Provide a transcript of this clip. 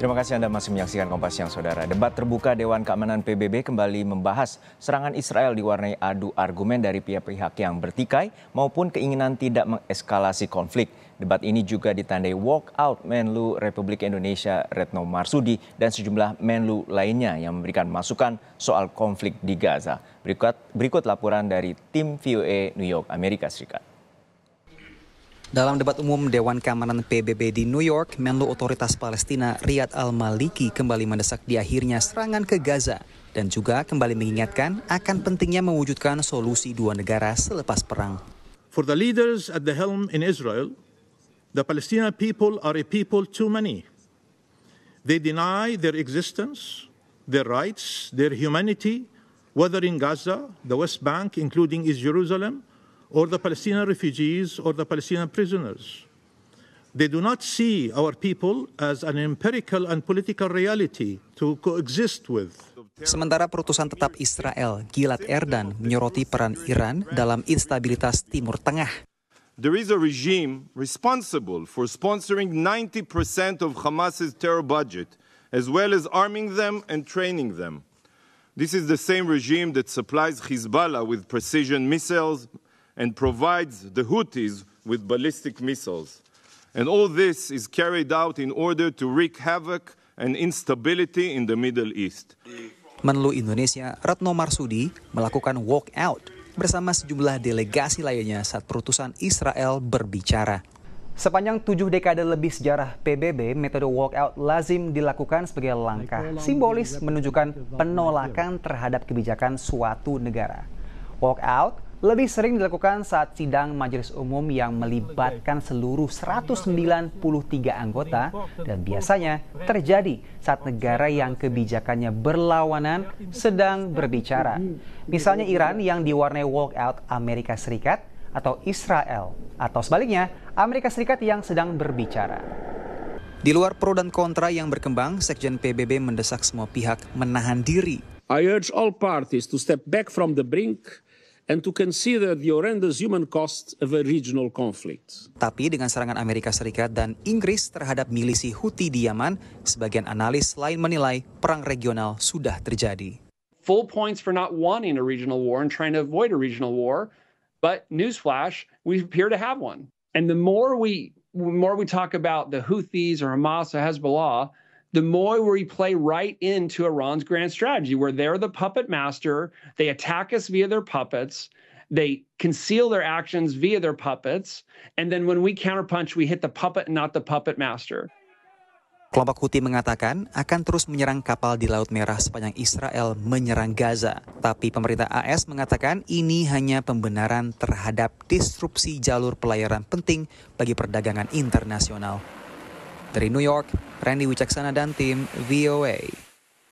Terima kasih Anda masih menyaksikan Kompas Siang Saudara. Debat terbuka Dewan Keamanan PBB kembali membahas serangan Israel diwarnai adu argumen dari pihak-pihak yang bertikai maupun keinginan tidak mengeskalasi konflik. Debat ini juga ditandai walk out Menlu Republik Indonesia Retno Marsudi dan sejumlah Menlu lainnya yang memberikan masukan soal konflik di Gaza. Berikut, berikut laporan dari tim VOA New York, Amerika Serikat. Dalam debat umum Dewan Keamanan PBB di New York, Menlu Otoritas Palestina Riyad Al-Maliki kembali mendesak di akhirnya serangan ke Gaza dan juga kembali mengingatkan akan pentingnya mewujudkan solusi dua negara selepas perang. For the leaders at the helm in Israel, the Palestinian people are a people too many. They deny their existence, their rights, their humanity, whether in Gaza, the West Bank, including East Jerusalem, or the Palestinian refugees or the Palestinian prisoners. They do not see our people as an empirical and political reality to coexist with. Sementara perutusan tetap Israel, Gilad Erdan menyoroti peran Iran dalam instabilitas Timur Tengah. There is a regime responsible for sponsoring 90% of Hamas's terror budget, as well as arming them and training them. This is the same regime that supplies Hezbollah with precision missiles, and provides the Houthis with ballistic missiles. And all this is carried out in order to wreak havoc and instability in the Middle East. Menlu Indonesia Retno Marsudi melakukan walk out bersama sejumlah delegasi lainnya saat perutusan Israel berbicara. Sepanjang tujuh dekade lebih sejarah PBB, metode walkout lazim dilakukan sebagai langkah simbolis menunjukkan penolakan terhadap kebijakan suatu negara. Walkout lebih sering dilakukan saat sidang majelis umum yang melibatkan seluruh 193 anggota dan biasanya terjadi saat negara yang kebijakannya berlawanan sedang berbicara. Misalnya Iran yang diwarnai walkout Amerika Serikat atau Israel atau sebaliknya Amerika Serikat yang sedang berbicara. Di luar pro dan kontra yang berkembang, Sekjen PBB mendesak semua pihak menahan diri. I urge all parties to step back from the brink and to consider the horrendous human cost of a regional conflict. Tapi dengan serangan Amerika Serikat dan Inggris terhadap milisi Houthi di Yaman, sebagian analis lain menilai perang regional sudah terjadi. Full points for not wanting a regional war and trying to avoid a regional war, but newsflash, we appear to have one. And the more we the more we talk about the Houthis or Hamas or Hezbollah, the more we play right into Iran's grand strategy, where they're the puppet master, they attack us via their puppets, they conceal their actions via their puppets, and then when we counterpunch, we hit the puppet and not the puppet master. Kelompok Houthi mengatakan akan terus menyerang kapal di Laut Merah sepanjang Israel menyerang Gaza. Tapi pemerintah AS mengatakan ini hanya pembenaran terhadap disrupsi jalur pelayaran penting bagi perdagangan internasional. Dari New York, Randy Wicaksana dan tim VOA.